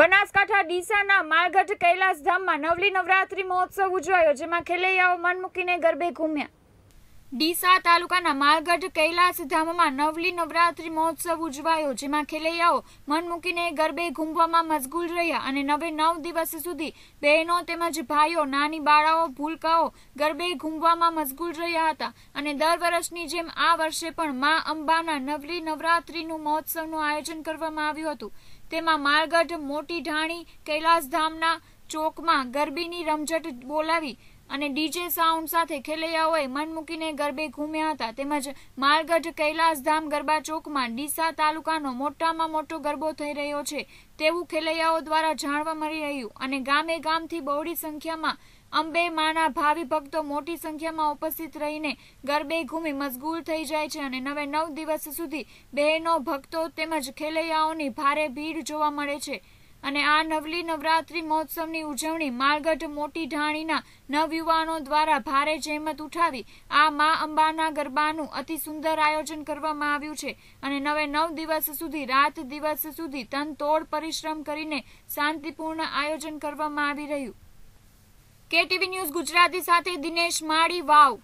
બનાસકાંઠા ડીસાના માળગઢ કૈલાસધામમાં નવલી નવરાત્રી મહોત્સવ ઉજવાયો જેમાં ખેલૈયાઓ મન મૂકીને ગરબે ઘૂમ્યા ડીસા તાલુકાના માલગઢ કૈલાસ ધામમાં નવલી નવરાત્રી મહોત્સવ ઉજવાયો જેમાં ખેલૈયાઓ મન મૂકીને ગરબે ઘૂમવામાં મશગુલ રહ્યા અને નવે નવ દિવસ સુધી બહેનો તેમજ ભાઈઓ નાની બાળાઓ ભૂલકાઓ ગરબે ઘૂમવામાં મશગુલ રહ્યા હતા અને દર વર્ષની જેમ આ વર્ષે પણ મા અંબાના નવલી નવરાત્રીનું મહોત્સવનું આયોજન કરવામાં આવ્યું હતું તેમાં માલગઢ મોટી ઢાણી કૈલાસ ધામના ચોકમાં ગરબીની રમઝટ બોલાવી અને ડીજે સાઉન્ડ સાથે ખેલૈયાઓએ મન મૂકીને ગરબે ઘૂમ્યા હતા તેમજ માલગઢ કૈલાસધામ ગરબા ચોકમાં ડીસા તાલુકાનો મોટામાં મોટો ગરબો થઈ રહ્યો છે તેવું ખેલૈયાઓ દ્વારા જાણવા મળી રહ્યું અને ગામે ગામથી બહોળી સંખ્યામાં અંબે માના ભાવિ ભક્તો મોટી સંખ્યામાં ઉપસ્થિત રહીને ગરબે ઘૂમી મશગુલ થઈ જાય છે અને નવે નવ દિવસ સુધી બહેનો ભક્તો તેમજ ખેલૈયાઓની ભારે ભીડ જોવા મળે છે અને આ નવલી નવરાત્રી મહોત્સવની ઉજવણી માળગઢ મોટી ઢાણીના નવયુવાનો દ્વારા ભારે જહેમત ઉઠાવી આ મા અંબાના ગરબાનું અતિ સુંદર આયોજન કરવામાં આવ્યું છે અને નવે નવ દિવસ સુધી રાત દિવસ સુધી તનતોડ પરિશ્રમ કરીને શાંતિપૂર્ણ આયોજન કરવામાં આવી રહ્યું કેટીવી ન્યૂઝ ગુજરાતી સાથે દિનેશ માળી વાવ